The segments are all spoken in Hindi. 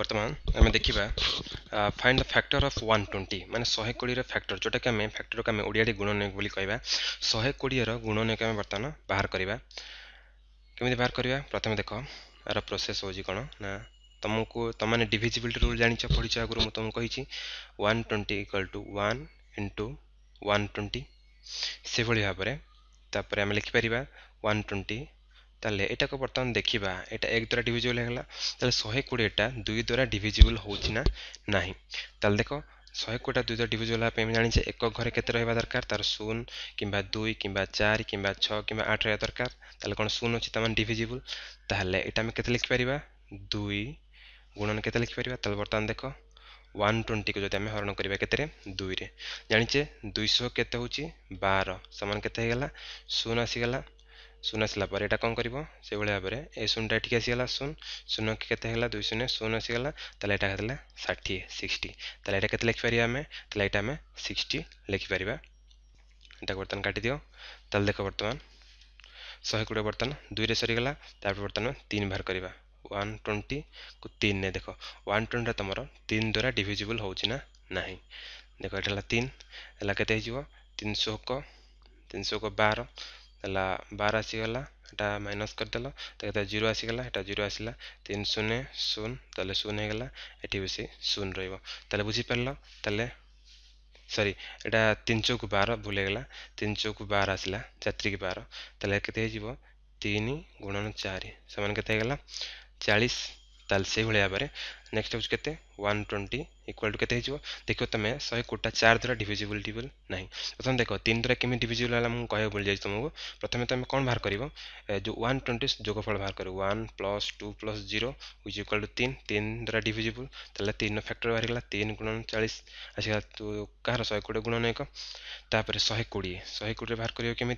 ବର୍ତ୍ତମାନ ଆମେ ଦେଖିବା find the factor of one twenty ମାନେ ଶହେ କୋଡ଼ିଏର ଫ୍ୟାକ୍ଟର ଯେଉଁଟାକି ଆମେ ଫ୍ୟାକ୍ଟରକୁ ଆମେ ଓଡ଼ିଆରେ ଗୁଣନୀୟ ବୋଲି କହିବା ଶହେ କୋଡ଼ିଏର ଗୁଣନୀୟକୁ ଆମେ ବର୍ତ୍ତମାନ ବାହାର କରିବା କେମିତି ବାହାର କରିବା ପ୍ରଥମେ ଦେଖ ଏହାର ପ୍ରୋସେସ୍ ହେଉଛି କ'ଣ ନା ତୁମକୁ ତୁମମାନେ ଡିଭିଜିବିଲିଟି ରୁଲ୍ ଜାଣିଛ ପଢ଼ିଛ ଆଗରୁ ମୁଁ ତୁମକୁ କହିଛି one twenty equal to one into one twenty ସେଭଳି ଭାବରେ ତାପରେ ଆମେ ଲେଖିପାରିବା ୱାନ୍ ଟ୍ୱେଣ୍ଟି তাহলে এটাকে বর্তমান দেখিবা এটা এক দ্বারা ডিভিজিবল হয়ে তাহলে শহে কোড়িয়েটা দুই দ্বারা ডিভিজিবল হচ্ছে না না তাহলে দেখ ଶହେ କୋଡ଼ିଏଟା ଦୁଇ ଦ୍ୱାରା ଡିଭିଜୁଆଲ୍ ହେବା ପାଇଁ ଆମେ ଜାଣିଛେ ଏକ ଘରେ କେତେ ରହିବା ଦରକାର ତାର ଶୂନ କିମ୍ବା ଦୁଇ କିମ୍ବା ଚାରି କିମ୍ବା ଛଅ କିମ୍ବା ଆଠ ରହିବା ଦରକାର ତାହେଲେ କ'ଣ ଶୂନ ଅଛି ତା'ମାନେ ଡିଭିଜିବୁଲ୍ ତାହେଲେ ଏଇଟା ଆମେ କେତେ ଲେଖିପାରିବା ଦୁଇ ଗୁଣନ କେତେ ଲେଖିପାରିବା ତାହେଲେ ବର୍ତ୍ତମାନ ଦେଖ ୱାନ୍ ଟ୍ୱେଣ୍ଟିକୁ ଯଦି ଆମେ ହରଣ କରିବା କେତେରେ ଦୁଇରେ ଜାଣିଛେ ଦୁଇଶହ କେତେ ହେଉଛି ବାର ସମାନ କେତେ ହେଇଗଲା ଶୂନ ଆସିଗଲା শূন্য আসলা পরে এটা কম করব সেইভাবে ভাবে এ শূন্যটা এটি আসিগাল শূন্য শূন্য কেতে হল দুই শূন্য শূন্য আসিগাল তাহলে এটা কেতে ষাঠিয়ে সিক্সটি তাহলে এটা কেতে লেখিপারিবা আমি তাহলে এটা আমি সিক্সটি লেখিপারিবা এটা বর্তমান কাটি দিও তাহলে দেখ বর্তমান ଶହେ କୋଡ଼ିଏ ବର୍ତ୍ତମାନ ଦୁଇରେ ସରିଗଲା ତାପରେ ବର୍ତ୍ତମାନ ତିନି ବାହାର କରିବା ୱାନ୍ ଟ୍ୱେଣ୍ଟିକୁ ତିନିରେ ଦେଖ ୱାନ୍ ଟ୍ୱେଣ୍ଟିଟା ତୁମର ତିନି ଦ୍ୱାରା ଡିଭିଜିବୁଲ୍ ହେଉଛି ନା ନାହିଁ ଦେଖ ଏଇଟା ହେଲା ତିନି ହେଲା କେତେ ହେଇଯିବ ତିନିଶହକ ତିନିଶହକ ବାର ହେଲା ବାର ଆସିଗଲା এটা মাইনাস କରିଦେଲ তো এটা জিরো আসিগলা এটা জিরো আসিলা তিন শূন্য শূন্য তাহলে শূন্য হয়ে গেল এটি বেশি শূন্য রহব তাহলে বুঝিপারল তাহলে সরি এটা তিন চৌক বার ভুল হয়ে গেল তিন চৌক বার আসিলা চাত্রিক বার তাহলে কেতে হয়ে যাব তিন গুণন চারি সমান কেতে হয়ে গেল চাশ ताले भाई भाव नेक्स्ट हूँ के वन ट्वेंटी इक्वाल टू के देख तुम्हें शहे कोटा चार द्वारा डिजिबल टेबल ना प्रथम देख तीन द्वारा किमी डिजिबल है मुझे कह भूल जाए तुमको प्रथम तुम तो कौन बाहर कर जो वन ट्वेंटी जोगफल बाहर कर one plus two plus zero उज इक्वाल टू तीन तीन द्वारा डिजिबल तेल तीन फैक्टर बाहर गाला तीन गुण चालीस आसा कह रहा कोड़े गुण नएक शहे कोड़े शहे कोड़े बाहर करके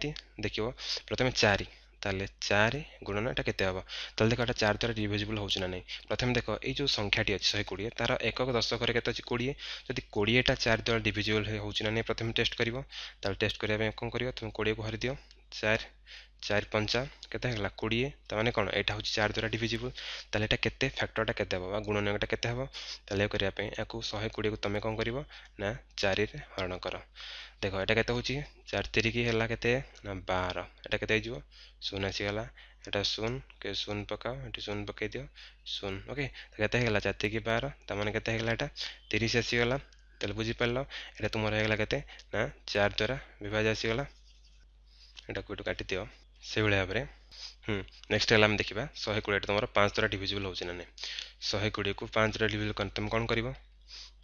देख प्रथम चारि তাহলে চারি গুণন এটা কেতে হব তাহলে দেখো এটা চার দ্বারা ডিভিজিবল হচ্ছে না নাই প্রথমে দেখো এই যে সংখ্যাটি আছে শহে কোড়িয়ে তার একক দশকরে কত আছে কোড়িয়ে যদি কোড়িয়েটা চার দ্বারা ডিভিজিবল হচ্ছে না নাই প্রথমে টেস্ট করব তাহলে টেস্ট করা কম করব তুমি কোড়িয়ে হারি দিও চার চার পঞ্চা কেতে হল কোড়িয়ে তার মানে কোণ এটা হচ্ছে চার দ্বারা ডিভিজিবল তাহলে এটা কেতে ফ্যাক্টরটা কেতে হব বা গুণনীয়টা কেতে হব তাহলে করা একু শহে কোড়িয়ে তুমি কম করব না চারি হরণ কর দেখ এটা কেতে হচ্ছে চার তিরিকি হল কেতে না বার এটা কেতে হয়ে শূন্য আসিগাল এটা শূন্য কে শূন্য পকাও এটি শূন্য পকাই দিও শূন্য ওকে কেতে হয়ে গেল চার তিরিকি বার তার মানে কেতে হয়ে গেল এটা তিরিশ আসিগাল তাহলে বুঝিপারল এটা তোমার হয়ে গেল কেতে না চার দ্বারা বিভাজ আসিগাল এটা কোটু কাটি দিও ସେଇଭଳି ଭାବରେ ନେକ୍ସଟ ହେଲା ଆମେ ଦେଖିବା ଶହେ କୋଡ଼ିଏଟା ତୁମର ପାଞ୍ଚ ଦ୍ୱାରା ଡିଭିଜିବଲ୍ ହେଉଛି ନା ନାହିଁ ଶହେ କୋଡ଼ିଏକୁ ପାଞ୍ଚ ଦ୍ୱାରା ଡିଭିଜିବଲ୍ କରି ତୁମେ କ'ଣ କରିବ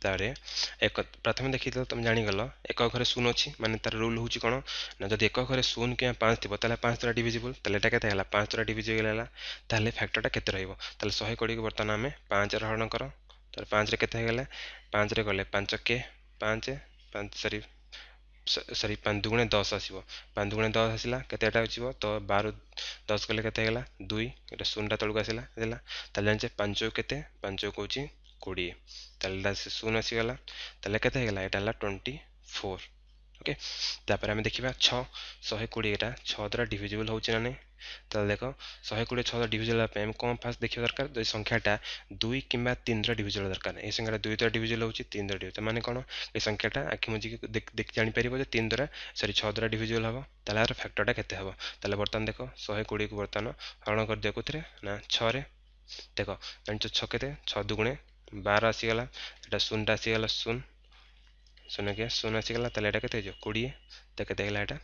ତାପରେ ଏକ ପ୍ରଥମେ ଦେଖିଥିଲ ତୁମେ ଜାଣିଗଲ ଏକ ଘରେ ଶୂନ ଅଛି ମାନେ ତାର ରୁଲ୍ ହେଉଛି କ'ଣ ନା ଯଦି ଏକ ଘରେ ଶୂନ କିମ୍ବା ପାଞ୍ଚ ଥିବ ତାହେଲେ ପାଞ୍ଚ ଦ୍ୱାରା ଡିଭିଜିବଲ୍ ତାହେଲେ ଏଇଟା କେତେ ହେଲା ପାଞ୍ଚ ଦ୍ୱାରା ଡିଭିଜିବଲ୍ ହେଲା ତାହେଲେ ଫ୍ୟାକ୍ଟରଟା କେତେ ରହିବ ତାହେଲେ ଶହେ କୋଡ଼ିଏକୁ ବର୍ତ୍ତମାନ ଆମେ ପାଞ୍ଚରେ ହରଣ କର ତାହେଲେ ପାଞ୍ଚରେ କେତେ ହେଇଗଲା ପାଞ୍ଚରେ ଗଲେ ପାଞ୍ଚ କେ ପାଞ୍ଚ ପାଞ୍ଚ ସରି ସରି ପାଞ୍ଚ ଦୁଗୁଣେ ଦଶ ଆସିବ ପାଞ୍ଚ ଦୁଗୁଣେ ଦଶ ଆସିଲା କେତେଟା ଯିବ ତ ବାର ଦଶ କଲେ କେତେ ହେଇଗଲା ଦୁଇ ଏଇଟା ଶୂନଟା ତଳକୁ ଆସିଲା ଦେଲା ତାହେଲେ ଜାଣିଛେ ପାଞ୍ଚ କେତେ ପାଞ୍ଚ କହୁଛି କୋଡ଼ିଏ ତାହେଲେ ଶୂନ ଆସିଗଲା ତାହେଲେ କେତେ ହେଇଗଲା ଏଇଟା ହେଲା ଟ୍ୱେଣ୍ଟି ଫୋର୍ ওকে ତାପରେ ଆମେ ଦେଖିବା ଛଅ ଶହେ କୋଡ଼ିଏଟା ଛଅ ଦ୍ୱାରା ଡିଭିଜିବୁଲ୍ ହେଉଛି ନା ନାହିଁ ତାହେଲେ ଦେଖ ଶହେ କୋଡ଼ିଏ ଛଅ ଦ୍ୱାରା ଡିଭିଜିବୁଲ୍ ହେବା ପାଇଁ ଆମେ କ'ଣ ଫାଷ୍ଟ ଦେଖିବା ଦରକାର ଯଦି ସଂଖ୍ୟାଟା ଦୁଇ କିମ୍ବା ତିନି ଦ୍ୱାରା ଡିଭିଜିବୁଲ୍ ଦରକାର ନାହିଁ ଏ ସଂଖ୍ୟାଟା ଦୁଇ ଦ୍ୱାରା ଡିଭିଜିବୁଲ୍ ହେଉଛି ତିନି ଦ୍ୱାରା ଡିଭିଜିବୁଲ୍ ମାନେ କ'ଣ ଏ ସଂଖ୍ୟାଟା ଆଖି ମୁଜିକି ଦେଖି ଜାଣିପାରିବ ଯେ ତିନି ଦ୍ୱାରା ସରି ଛଅ ଦ୍ୱାରା ଡିଭିଜିବୁଲ୍ ହେବ ତାହେଲେ ଏହାର ଫ୍ୟାକ୍ଟରଟା କେତେ ହେବ ତାହେଲେ ବର୍ତ୍ତମାନ ଦେଖ ଶହେ କୋଡ଼ିଏକୁ ବର୍ତ୍ତମାନ ହରଣ କରିଦିଅ କେଉଁଥିରେ ନା ଛଅରେ ଦେଖ ଜାଣିଛ ଛଅ କେତେ ଛଅ ଦୁଗୁଣେ ବାର ଆସିଗଲା ଏଇଟା ଶୂନଟା ଆସିଗଲା ଶୂନ शून्य के शून आसगला तो यहाँ के कोड़े तो कैसे कतला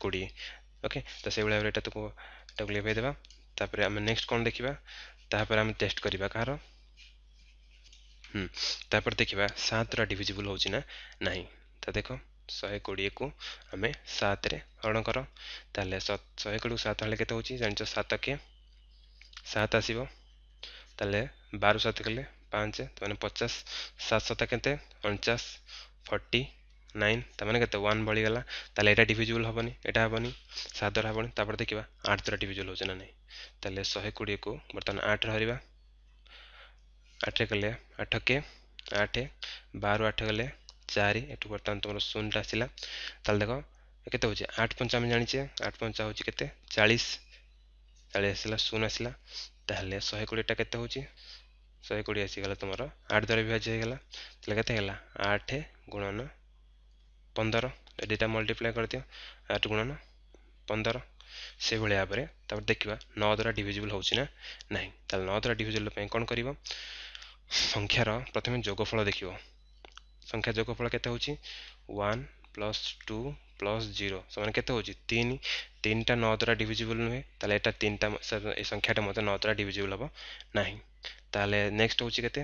कोड़े ओके तो से भाई भाव तुमको लिभेदे आम नेक्स्ट कौन देखा तापर आम टेस्ट करवा कह हम्म, रहा देखा सतटा डिजिबुल होना ना तो देख शहे कोड़े को आम सात हरण कर शहे कोड़े सात हेल्ले के जान सत के सात आसवे बार सत कले પાંચ તમને પચાસ સાત સતા કેତେ ଅଣଚାଶ ଫର୍ଟି ନାଇନ୍ ତାମାନେ କେତେ ୱାନ୍ ବଳିଗଲା ତାହେଲେ ଏଇଟା ଡିଭିଜୁଆଲ୍ ହେବନି ଏଇଟା ହେବନି ସାତ ଦ୍ୱାରା ହେବନି ତାପରେ ଦେଖିବା ଆଠ ଦ୍ୱାରା ଡିଭିଜୁଆଲ୍ ହେଉଛି ନା ନାହିଁ ତାହେଲେ ଶହେ କୋଡ଼ିଏକୁ ବର୍ତ୍ତମାନ ଆଠରେ ହରିବା ଆଠରେ କଲେ ଆଠ କେ ଆଠ ବାର ଆଠ କଲେ ଚାରି ଏଠୁ ବର୍ତ୍ତମାନ ତୁମର ଶୂନଟା ଆସିଲା ତାହେଲେ ଦେଖ କେତେ ହେଉଛି ଆଠ ପଞ୍ଚା ଆମେ ଜାଣିଛେ ଆଠ ପଞ୍ଚା ହେଉଛି କେତେ ଚାଳିଶ ଚାଳିଶ ଆସିଲା ଶୂନ ଆସିଲା ତାହେଲେ ଶହେ କୋଡ଼ିଏଟା କେତେ ହେଉଛି ଶହେ କୋଡ଼ିଏ ଆସିଗଲା ତୁମର ଆଠ ଦ୍ୱାରା ବିଭାଜ୍ୟ ହୋଇଗଲା ତାହେଲେ କେତେ ହେଲା ଆଠ ଗୁଣନ ପନ୍ଦର ଦୁଇଟା ମଲ୍ଟିପ୍ଲାଏ କରିଦିଅ ଆଠ ଗୁଣନ ପନ୍ଦର ସେଭଳି ଭାବରେ ତାପରେ ଦେଖିବା ନଅ ଦ୍ୱାରା ଡିଭିଜିବୁଲ୍ ହେଉଛି ନା ନାହିଁ ତାହେଲେ ନଅ ଦ୍ୱାରା ଡିଭିଜିବୁଲ୍ ପାଇଁ କ'ଣ କରିବ ସଂଖ୍ୟାର ପ୍ରଥମେ ଯୋଗଫଳ ଦେଖିବ ସଂଖ୍ୟା ଯୋଗଫଳ କେତେ ହେଉଛି one plus two plus zero ସେମାନେ କେତେ ହେଉଛି ତିନି ତିନିଟା ନଅ ଦ୍ୱାରା ଡିଭିଜିବୁଲ୍ ନୁହେଁ ତାହେଲେ ଏଇଟା ତିନିଟା ଏ ସଂଖ୍ୟାଟା ମଧ୍ୟ ନଅ ଦ୍ୱାରା ଡିଭିଜିବୁଲ୍ ହେବ ନାହିଁ তাহলে ନେକ୍ସଟ ହେଉଛି କେତେ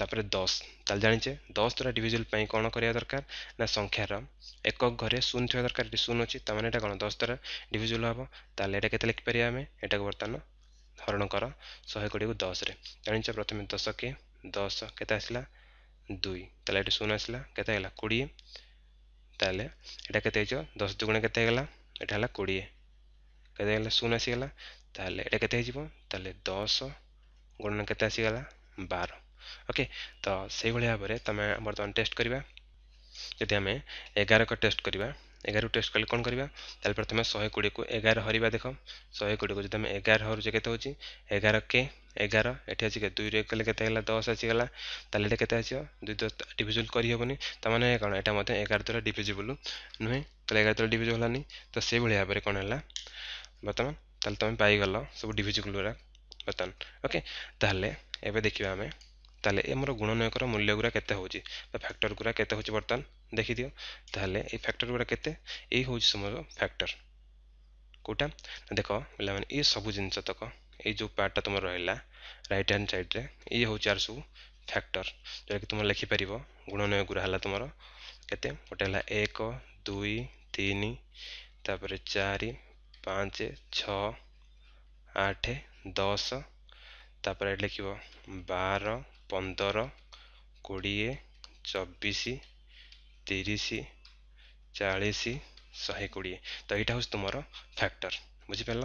ତାପରେ ଦଶ ତାହେଲେ ଜାଣିଛେ ଦଶ ଦ୍ୱାରା ଡିଭିଜୁଆଲ୍ ପାଇଁ କ'ଣ କରିବା ଦରକାର ନା ସଂଖ୍ୟାର ଏକକ ଘରେ ଶୂନ ଥିବା ଦରକାର ଏଠି ଶୂନ ଅଛି ତା'ମାନେ ଏଇଟା କ'ଣ ଦଶ ଦ୍ୱାରା ଡିଭିଜୁଆଲ୍ ହେବ ତାହେଲେ ଏଇଟା କେତେ ଲେଖିପାରିବା ଆମେ ଏଇଟାକୁ ବର୍ତ୍ତମାନ ହରଣ କର ଶହେ କୋଡ଼ିଏକୁ ଦଶରେ ଜାଣିଛ ପ୍ରଥମେ ଦଶ କେ ଦଶ କେତେ ଆସିଲା দুই তাহলে এটা শূন্য আসলা কেতে গেল কোড়িয়ে তাহলে এটা কেতে হয়েছ দশ দুগুণে কেতে গেল এটা হল কোড়িয়ে কেতে গেল শূন্য আসিগলা তাহলে এটা কেতে হয়ে তাহলে দশ गुणन केते बार ओके तो से भाई भाव में तुम बर्तमान टेस्ट करवा जी आम एगार को टेस्ट करवा एगार टेस्ट कले कौन करवा प्रथम शहे कोड़े को एगार हरवा देख शहे कोड़े को जब एगार हर जे के एगार के एगार ये अच्छी दुई रे कले के दस आसीगला ताल के दुई दस डिविजुल तो मैंने कौन यहाँ मत एगार द्वारा डिविजिबल नुहे एगार द्वारा डिविज होलानी तो से भाई भाव में कौन है बर्तमान ताल तुम पाइल सब डिजिबुल गुरा बर्तमान ओके ताबे देखा आम तेल एम गुणनयकर मूल्य गुरा के फैक्टर गुरा के बर्तमान देखीद ये फैक्टर गुरा के फैक्टर कौटा देख पे ये सब जिनस तक ये जो पार्टा तुम रहा रईट हैंड सैड्रे ये हूँ यार सब फैक्टर जोटा कि तुम लिखिपार गुणनय गुरा है तुम कैसे गोटे एक दुई तीन तापर चार पच छठ ଦଶ ତାପରେ ଲେଖିବ ବାର ପନ୍ଦର କୋଡ଼ିଏ ଚବିଶ ତିରିଶ ଚାଳିଶ ଶହେ କୋଡ଼ିଏ ତ ଏଇଟା ହେଉଛି ତୁମର ଫ୍ୟାକ୍ଟର ବୁଝିପାରିଲ